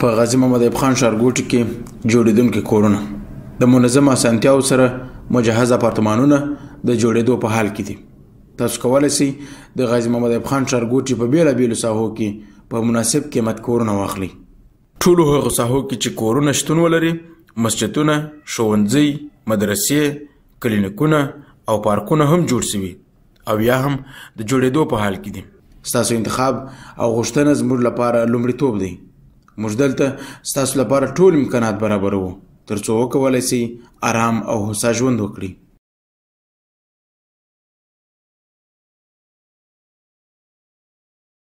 په غازی محمد ایوب خان ښارګوټي کې جوړیدونکي کورونه د منظم اسانتیاو سره مجهز اپارتمانونه د جوړیدو په حال کې دي تاسو کولی سئ د غازی محمد ایوب خان ښارګوټي په بیلابیلو ساحو کې په مناسب قیمت کورونه واخلئ ټولو هغو ساحو کې چې کورونه شتون ولري مسجدونه ښوونځي مدرسې کلینیکونه او پارکونه هم جوړ شوي او یا هم د جوړیدو په حال کې دي ستاسو انتخاب او غوښتنه زموږ لپاره لومړیتوب دی موږ دلته ستاسو لپاره ټول امکانات برابرو ترڅو وکولای سي آرام او هوسا ژوند وکړئ